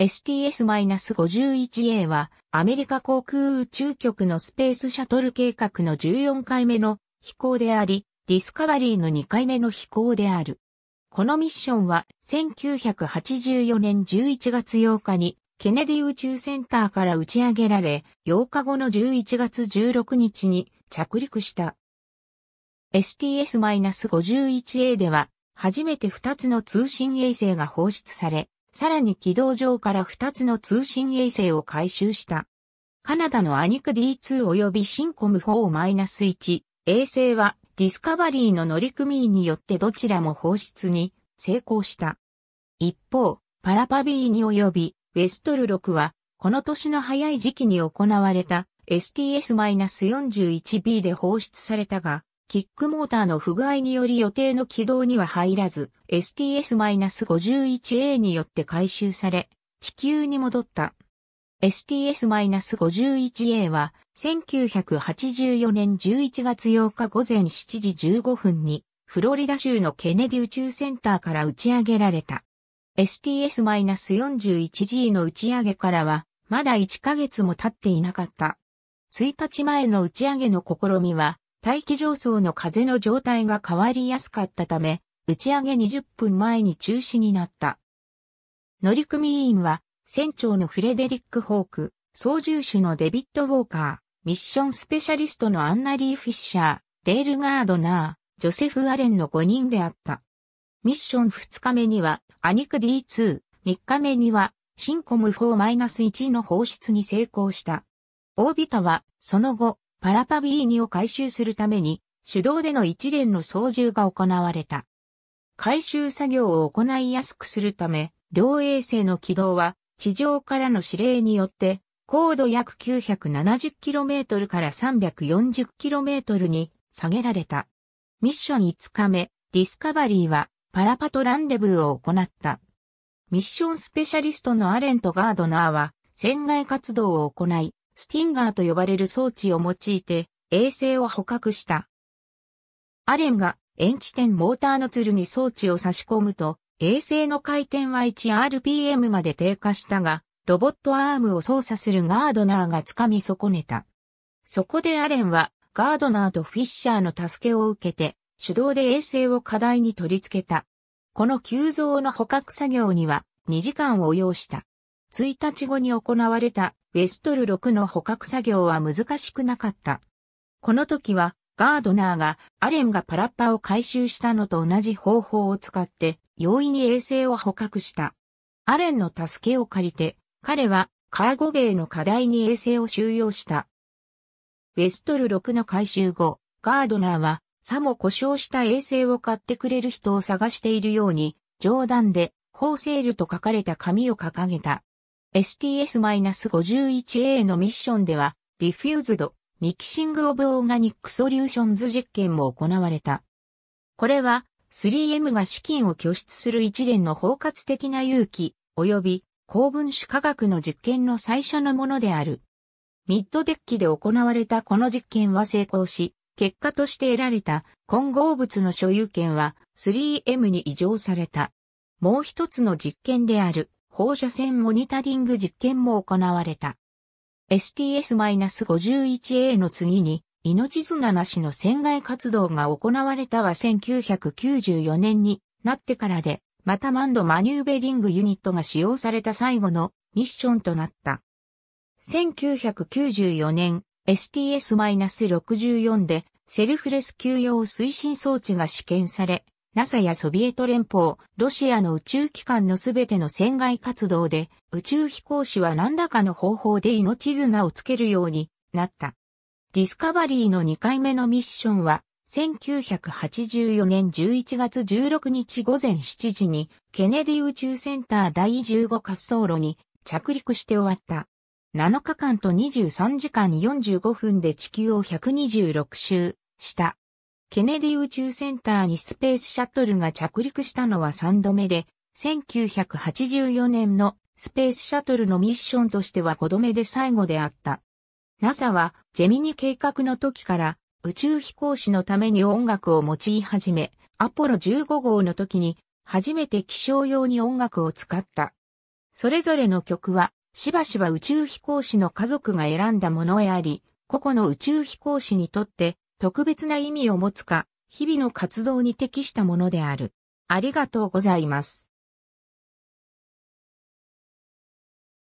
STS-51A はアメリカ航空宇宙局のスペースシャトル計画の14回目の飛行であり、ディスカバリーの2回目の飛行である。このミッションは1984年11月8日にケネディ宇宙センターから打ち上げられ、8日後の11月16日に着陸した。STS-51A では初めて2つの通信衛星が放出され、さらに軌道上から2つの通信衛星を回収した。カナダのアニク D2 及びシンコム4-1衛星はディスカバリーの乗組員によってどちらも放出に成功した。一方、パラパビーニ及びウェストル6はこの年の早い時期に行われた STS-41B で放出されたが、キックモーターの不具合により予定の軌道には入らず、STS-51A によって回収され、地球に戻った。STS-51A は、1984年11月8日午前7時15分に、フロリダ州のケネディ宇宙センターから打ち上げられた。STS-41G の打ち上げからは、まだ1ヶ月も経っていなかった。1日前の打ち上げの試みは、大気上層の風の状態が変わりやすかったため、打ち上げ20分前に中止になった。乗組員は、船長のフレデリック・ホーク、操縦手のデビッド・ウォーカー、ミッションスペシャリストのアンナリー・フィッシャー、デール・ガードナー、ジョセフ・アレンの5人であった。ミッション2日目には、アニク D2、3日目には、シンコム4-1の放出に成功した。オービタは、その後、パラパビーニを回収するために、手動での一連の操縦が行われた。回収作業を行いやすくするため、両衛星の軌道は地上からの指令によって高度約 970km から 340km に下げられた。ミッション5日目、ディスカバリーはパラパとランデブーを行った。ミッションスペシャリストのアレント・ガードナーは船外活動を行い、スティンガーと呼ばれる装置を用いて衛星を捕獲した。アレンが遠地点モーターの鶴に装置を差し込むと、衛星の回転は 1rpm まで低下したが、ロボットアームを操作するガードナーが掴み損ねた。そこでアレンはガードナーとフィッシャーの助けを受けて、手動で衛星を課題に取り付けた。この急増の捕獲作業には2時間を要した。1日後に行われたウェストル6の捕獲作業は難しくなかった。この時は、ガードナーがアレンがパラッパを回収したのと同じ方法を使って容易に衛星を捕獲した。アレンの助けを借りて、彼はカーゴベイの課題に衛星を収容した。ウェストル6の回収後、ガードナーはさも故障した衛星を買ってくれる人を探しているように、冗談で、ホーセールと書かれた紙を掲げた。STS-51A のミッションでは、ディフューズド、ミキシングオブオーガニックソリューションズ実験も行われた。これは、3M が資金を拠出する一連の包括的な勇気、及び高分子化学の実験の最初のものである。ミッドデッキで行われたこの実験は成功し、結果として得られた混合物の所有権は 3M に移譲された。もう一つの実験である放射線モニタリング実験も行われた。STS-51A の次に、命綱なしの船外活動が行われたは1994年になってからで、またマンドマニューベリングユニットが使用された最後のミッションとなった。1994年、STS-64 でセルフレス給用推進装置が試験され、NASA やソビエト連邦、ロシアの宇宙機関のすべての船外活動で、宇宙飛行士は何らかの方法で命綱をつけるようになった。ディスカバリーの2回目のミッションは、1984年11月16日午前7時に、ケネディ宇宙センター第15滑走路に着陸して終わった。7日間と23時間45分で地球を126周した。ケネディ宇宙センターにスペースシャトルが着陸したのは3度目で、1984年のスペースシャトルのミッションとしては5度目で最後であった。NASA はジェミニ計画の時から宇宙飛行士のために音楽を用い始め、アポロ15号の時に初めて気象用に音楽を使った。それぞれの曲はしばしば宇宙飛行士の家族が選んだものであり、個々の宇宙飛行士にとって特別な意味を持つか、日々の活動に適したものである。ありがとうございます。